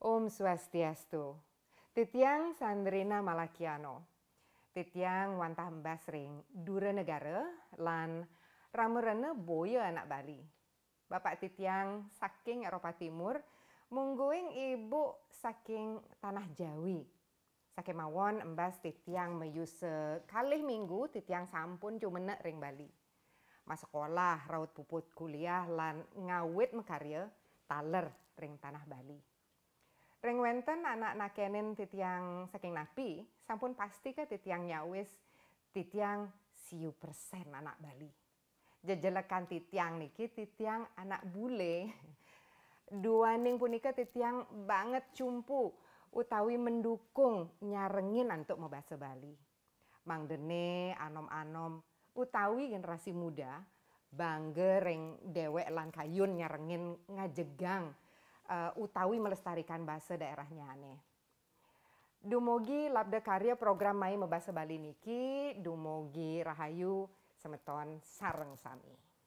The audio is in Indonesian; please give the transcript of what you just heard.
Om Swastiastu. Titiang Sandrina Malakiano. Titiang wantah basring dura negara lan ramerene boyo anak Bali. Bapak Titiang saking Eropa Timur, mungguing ibu saking tanah Jawi. Saking mawon embas Titiang meyuse kalih minggu Titiang sampun cumenek ring Bali. Mas sekolah, raut puput kuliah lan ngawit mekarya taler ring tanah Bali. Ring wenten anak nakenin titiang saking napi, sampun pasti ke titiang nyawis, titiang siu persen anak Bali. Jejelekan titiang niki, titiang anak bule. ning punika titiang banget cumpu, utawi mendukung nyarengin untuk mau bahasa Bali. Mang Dene, anom-anom, utawi generasi muda, bangge reng dewek lan kayun nyarengin ngajegang uh, Utawi melestarikan bahasa daerahnya aneh. Dumogi labda karya program Mai Mebasa Bali Niki, Dumogi Rahayu Semeton Sareng Sami.